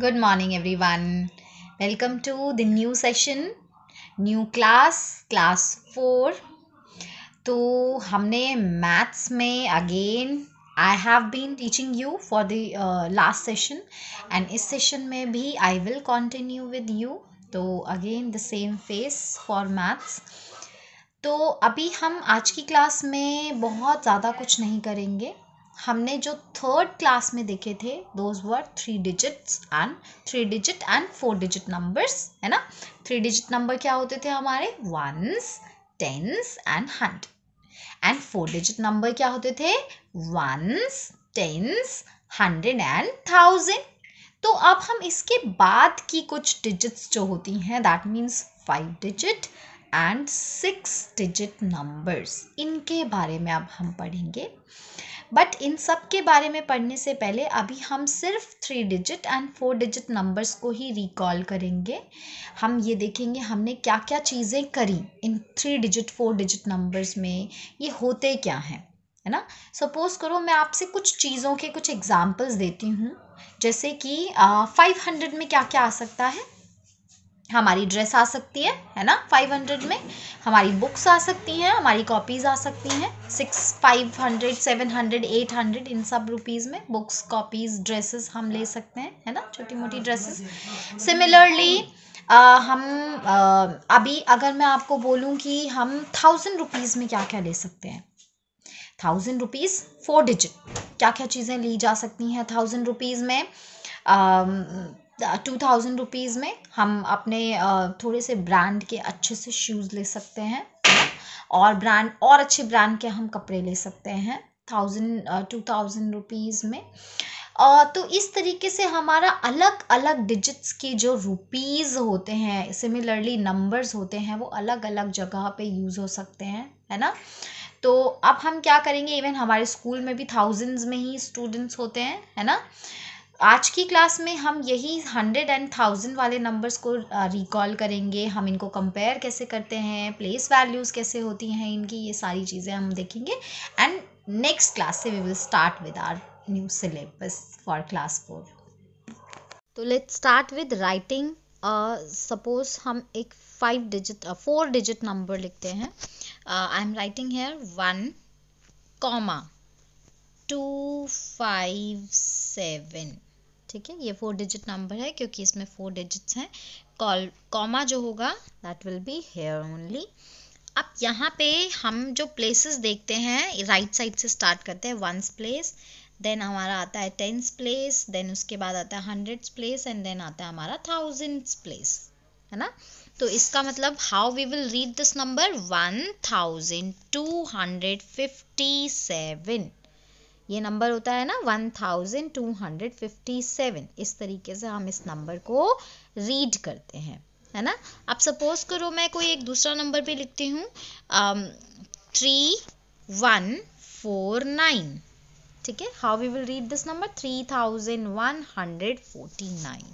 good morning everyone welcome to the new session new class class four तो हमने maths में again I have been teaching you for the last session and इस session में भी I will continue with you तो again the same face for maths तो अभी हम आज की क्लास में बहुत ज़्यादा कुछ नहीं करेंगे हमने जो थर्ड क्लास में देखे थे those were three digits and three digit and four digit numbers है ना थ्री डिजिट नंबर क्या होते थे हमारे ones tens and hundred and four digit number क्या होते थे ones tens hundred and thousand तो अब हम इसके बाद की कुछ डिजिट्स जो होती हैं that means five digit and six digit numbers इनके बारे में अब हम पढ़ेंगे बट इन सब के बारे में पढ़ने से पहले अभी हम सिर्फ three digit and four digit numbers को ही रिकॉल करेंगे हम ये देखेंगे हमने क्या क्या चीज़ें करी इन three digit four digit numbers में ये होते क्या हैं है ना सपोज़ करो मैं आपसे कुछ चीज़ों के कुछ एग्जाम्पल्स देती हूँ जैसे कि फाइव हंड्रेड में क्या क्या आ सकता है हमारी ड्रेस आ सकती है है ना फाइव हंड्रेड में हमारी बुक्स आ सकती हैं हमारी कॉपीज़ आ सकती हैं six five hundred seven hundred eight hundred इन सब रुपीज़ में बुक्स कॉपीज़ ड्रेसेस हम ले सकते हैं है ना छोटी मोटी ड्रेसेस सिमिलरली हम आ, अभी अगर मैं आपको बोलूँ कि हम थाउजेंड रुपीज़ में क्या क्या ले सकते हैं थाउजेंड रुपीज़ फोर डिजिट क्या क्या चीज़ें ली जा सकती हैं थाउजेंड रुपीज़ में आ, टू थाउजेंड रुपीज़ में हम अपने थोड़े से ब्रांड के अच्छे से शूज़ ले सकते हैं और ब्रांड और अच्छे ब्रांड के हम कपड़े ले सकते हैं थाउजेंड टू थाउजेंड रुपीज़ में तो इस तरीके से हमारा अलग अलग डिजिट्स के जो रुपीज़ होते हैं सिमिलरली नंबर्स होते हैं वो अलग अलग जगह पे यूज़ हो सकते हैं है ना तो अब हम क्या करेंगे इवन हमारे स्कूल में भी थाउजेंड्स में ही स्टूडेंट्स होते हैं है ना आज की क्लास में हम यही हंड्रेड एंड थाउजेंड वाले नंबर्स को रिकॉल uh, करेंगे हम इनको कंपेयर कैसे करते हैं प्लेस वैल्यूज़ कैसे होती हैं इनकी ये सारी चीज़ें हम देखेंगे एंड नेक्स्ट क्लास से we will start with our new syllabus for class four तो let start with writing suppose हम एक five digit four digit number लिखते हैं I am writing here one comma two five seven ठीक है ये four digit number है क्योंकि इसमें फोर डिजिट्स हैं कॉल कॉमा जो होगा that will be here only अब यहाँ पे हम जो प्लेसेस देखते हैं राइट साइड से स्टार्ट करते हैं वंस प्लेस देन हमारा आता है टेंस प्लेस देन उसके बाद आता है हंड्रेड प्लेस एंड देन आता है हमारा थाउजेंड्स प्लेस है ना तो इसका मतलब how we will read this number one thousand two hundred fifty seven ये नंबर होता है ना 1257 इस तरीके से हम इस नंबर को रीड करते हैं है ना अब सपोज करो मैं कोई एक दूसरा नंबर पे लिखती हूँ थ्री वन फोर नाइन ठीक है how we will read this number three thousand one hundred forty nine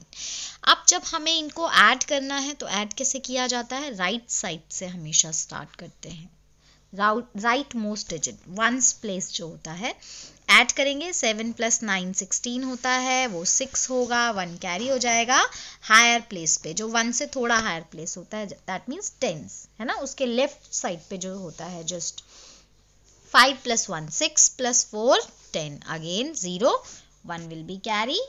अब जब हमें इनको ऐड करना है तो ऐड कैसे किया जाता है राइट right साइड से हमेशा स्टार्ट करते हैं right most digit ones place जो होता है ऐड करेंगे सेवन प्लस नाइन सिक्सटीन होता है वो सिक्स होगा वन कैरी हो जाएगा हायर प्लेस पे जो वन से थोड़ा हायर प्लेस होता है दैट मीन्स टेंस है ना उसके लेफ्ट साइड पे जो होता है just five plus one six plus four ten again zero one will be carry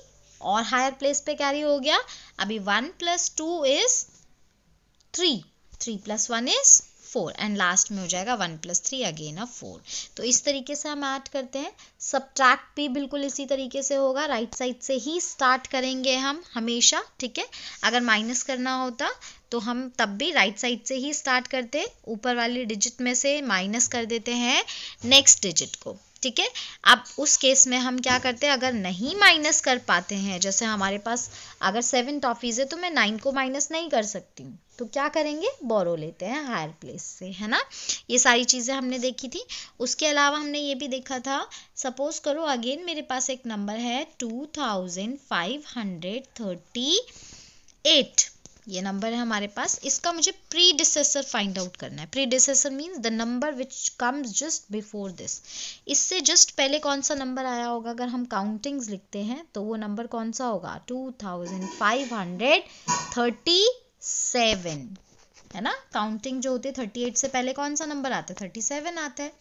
और हायर प्लेस पे कैरी हो गया अभी one plus two is three three plus one is four and last में हो जाएगा one plus three again a four तो इस तरीके से हम ऐड करते हैं सब्ट्रैक्ट भी बिल्कुल इसी तरीके से होगा राइट साइड से ही स्टार्ट करेंगे हम हमेशा ठीक है अगर माइनस करना होता तो हम तब भी राइट साइड से ही स्टार्ट करते ऊपर वाली डिजिट में से माइनस कर देते हैं नेक्स्ट डिजिट को ठीक है अब उस केस में हम क्या करते हैं अगर नहीं माइनस कर पाते हैं जैसे हमारे पास अगर सेवन टॉफ़ीज़ है तो मैं नाइन को माइनस नहीं कर सकती हूँ तो क्या करेंगे बोरो लेते हैं हायर प्लेस से है ना ये सारी चीज़ें हमने देखी थी उसके अलावा हमने ये भी देखा था सपोज करो अगेन मेरे पास एक नंबर है two thousand five hundred thirty eight ये नंबर है हमारे पास इसका मुझे प्री डिसेसर फाइंड आउट करना है predecessor means the number which comes just before this इससे जस्ट पहले कौन सा नंबर आया होगा अगर हम काउंटिंग्स लिखते हैं तो वो नंबर कौन सा होगा two thousand five hundred thirty seven है ना काउंटिंग जो होती है थर्टी एट से पहले कौन सा नंबर आता है थर्टी सेवन आता है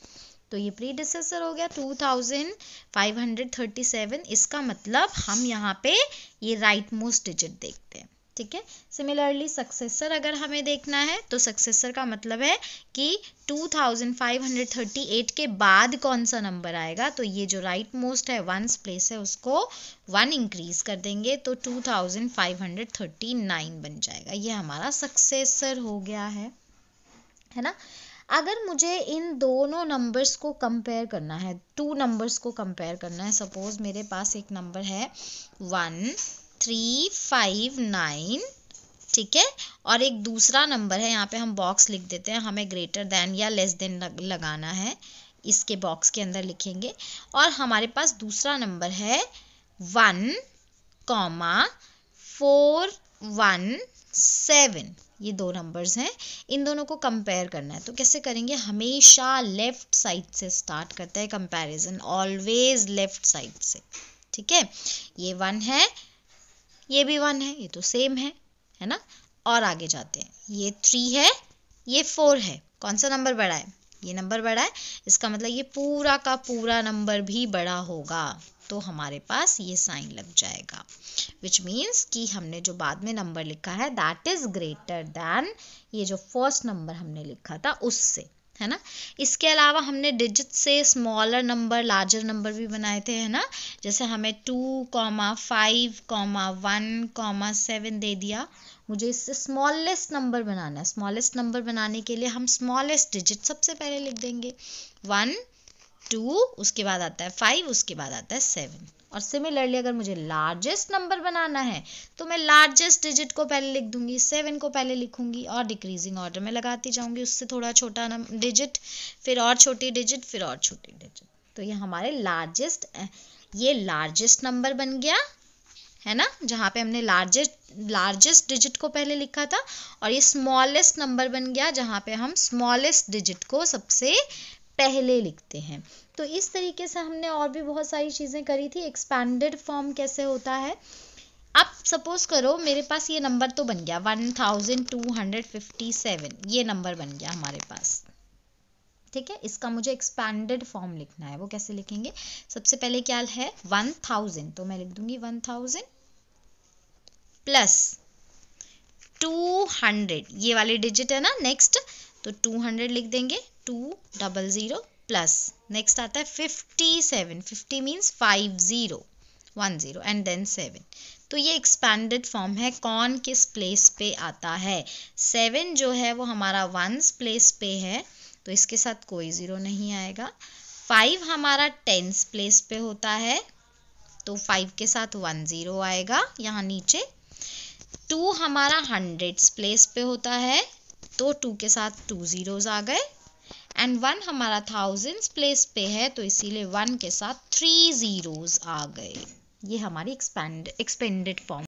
तो ये प्री डिसेसर हो गया two thousand five hundred thirty seven इसका मतलब हम यहाँ पे ये राइट मोस्ट डिजिट देखते हैं ठीक है सिमिलरली सक्सेसर अगर हमें देखना है तो सक्सेसर का मतलब है कि 2538 के बाद कौन सा नंबर आएगा तो ये जो राइट मोस्ट है वंस प्लेस है उसको वन इंक्रीज कर देंगे तो 2539 बन जाएगा ये हमारा सक्सेसर हो गया है है ना अगर मुझे इन दोनों नंबर्स को कंपेयर करना है टू नंबर्स को कंपेयर करना है सपोज मेरे पास एक नंबर है वन थ्री फाइव नाइन ठीक है और एक दूसरा नंबर है यहाँ पे हम बॉक्स लिख देते हैं हमें ग्रेटर देन या लेस देन लग, लगाना है इसके बॉक्स के अंदर लिखेंगे और हमारे पास दूसरा नंबर है one comma four one seven ये दो नंबर्स हैं इन दोनों को कंपेयर करना है तो कैसे करेंगे हमेशा लेफ्ट साइड से स्टार्ट करता है कंपैरिजन ऑलवेज लेफ्ट साइड से ठीक है ये वन है ये भी वन है ये तो सेम है है ना और आगे जाते हैं ये थ्री है ये फोर है कौन सा नंबर बड़ा है ये नंबर बड़ा है इसका मतलब ये पूरा का पूरा नंबर भी बड़ा होगा तो हमारे पास ये साइन लग जाएगा विच मीन्स कि हमने जो बाद में नंबर लिखा है दैट इज ग्रेटर देन ये जो फर्स्ट नंबर हमने लिखा था उससे है ना इसके अलावा हमने डिजिट से स्मॉलर नंबर लार्जर नंबर भी बनाए थे है ना जैसे हमें two comma five comma one comma seven दे दिया मुझे इससे स्मॉलेस्ट नंबर बनाना है स्मॉलेस्ट नंबर बनाने के लिए हम स्मॉलेस्ट डिजिट सबसे पहले लिख देंगे वन टू उसके बाद आता है फाइव उसके बाद आता है सेवन और सिमिलरली अगर मुझे लार्जेस्ट नंबर बनाना है तो मैं लार्जेस्ट डिजिट को पहले लिख दूंगी सेवन को पहले लिखूंगी और डिक्रीजिंग ऑर्डर में लगाती जाऊंगी उससे थोड़ा छोटा डिजिट फिर और छोटी डिजिट फिर और छोटी डिजिट तो ये हमारे लार्जेस्ट ये लार्जेस्ट नंबर बन गया है ना जहाँ पे हमने लार्जेस्ट लार्जेस्ट डिजिट को पहले लिखा था और ये स्मॉलेस्ट नंबर बन गया जहाँ पे हम स्मॉलेस्ट डिजिट को सबसे पहले लिखते हैं तो इस तरीके से हमने और भी बहुत सारी चीज़ें करी थी एक्सपैंडेड फॉर्म कैसे होता है अब सपोज करो मेरे पास ये नंबर तो बन गया one thousand two hundred fifty seven ये नंबर बन गया हमारे पास ठीक है इसका मुझे एक्सपैंडेड फॉर्म लिखना है वो कैसे लिखेंगे सबसे पहले क्या है वन थाउजेंड तो मैं लिख दूंगी one thousand plus two hundred ये वाले डिजिट है ना नेक्स्ट तो टू हंड्रेड लिख देंगे two double zero plus next आता है fifty seven fifty means five zero one zero and then seven तो ये एक्सपेंडेड फॉर्म है कौन किस प्लेस पे आता है सेवन जो है वो हमारा वंस प्लेस पे है तो इसके साथ कोई ज़ीरो नहीं आएगा फाइव हमारा टेंस प्लेस पे होता है तो फाइव के साथ वन ज़ीरो आएगा यहाँ नीचे टू हमारा हंड्रेड्स प्लेस पे होता है तो टू के साथ टू ज़ीरोज़ आ गए एंड वन हमारा थाउजेंड्स प्लेस पे है तो इसीलिए वन के साथ थ्री ज़ीरोज़ आ गए ये हमारी एक्सपेंड एक्सपेंडेड फॉर्म